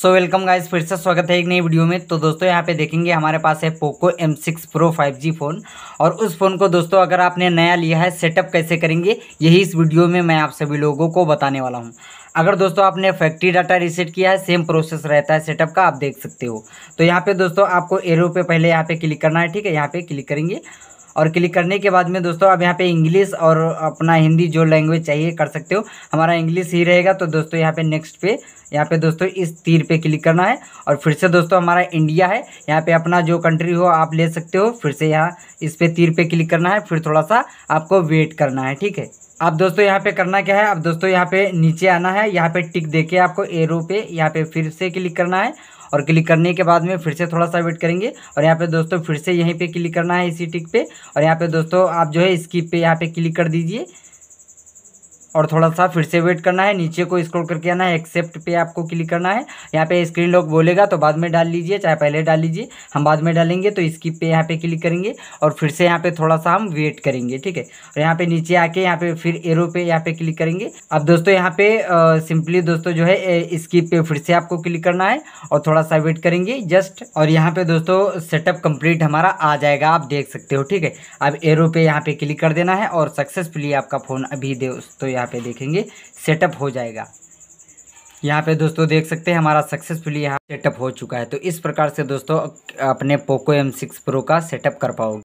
so welcome guys फिर से स्वागत है एक नई वीडियो में तो दोस्तों यहाँ पे देखेंगे हमारे पास है Poco M6 Pro 5G phone और उस फ़ोन को दोस्तों अगर आपने नया लिया है सेटअप कैसे करेंगे यही इस वीडियो में मैं आप सभी लोगों को बताने वाला हूँ अगर दोस्तों आपने फैक्ट्री डाटा रीसेट किया है सेम प्रोसेस रहता है सेटअप का आप देख सकते हो तो यहाँ पर दोस्तों आपको एरो पे पहले यहाँ पर क्लिक करना है ठीक है यहाँ पर क्लिक करेंगे और क्लिक करने के बाद में दोस्तों आप यहाँ पे इंग्लिश और अपना हिंदी जो लैंग्वेज चाहिए कर सकते हो हमारा इंग्लिश ही रहेगा तो दोस्तों यहाँ पे नेक्स्ट पे यहाँ पे दोस्तों इस तीर पे क्लिक करना है और फिर से दोस्तों हमारा इंडिया है यहाँ पे अपना जो कंट्री हो आप ले सकते हो फिर से यहाँ इस पे तीर पे क्लिक करना है फिर थोड़ा सा आपको वेट करना है ठीक है अब दोस्तों यहाँ पे करना क्या है अब दोस्तों यहाँ पे नीचे आना है यहाँ पे टिक देके आपको एरो पे यहाँ पे फिर से क्लिक करना है और क्लिक करने के बाद में फिर से थोड़ा सा वेट करेंगे और यहाँ पे दोस्तों फिर से यहीं पे क्लिक करना है इसी टिक पे और यहाँ पे दोस्तों आप जो है स्किप पे यहाँ पे क्लिक कर दीजिए और थोड़ा सा फिर से वेट करना है नीचे को स्क्रॉल करके आना है एक्सेप्ट पे आपको क्लिक करना है यहाँ पे स्क्रीन लॉक बोलेगा तो बाद में डाल लीजिए चाहे पहले डाल लीजिए हम बाद में डालेंगे तो इसकी पे यहाँ पे क्लिक करेंगे और फिर से यहाँ पे थोड़ा सा हम वेट करेंगे ठीक है और यहाँ पे नीचे आके यहाँ पे फिर एरो पे यहाँ पे क्लिक करेंगे अब दोस्तों यहाँ पे सिंपली दोस्तों जो है स्किप पे फिर से आपको क्लिक करना है और थोड़ा सा वेट करेंगे जस्ट और यहाँ पे दोस्तों सेटअप कंप्लीट हमारा आ जाएगा आप देख सकते हो ठीक है अब एरो पे यहाँ पे क्लिक कर देना है और सक्सेसफुली आपका फ़ोन अभी दोस्तों यहाँ यहाँ पे देखेंगे सेटअप हो जाएगा यहाँ पे दोस्तों देख सकते हैं हमारा सक्सेसफुली यहाँ सेटअप हो चुका है तो इस प्रकार से दोस्तों अपने पोको एम सिक्स प्रो का सेटअप कर पाओगे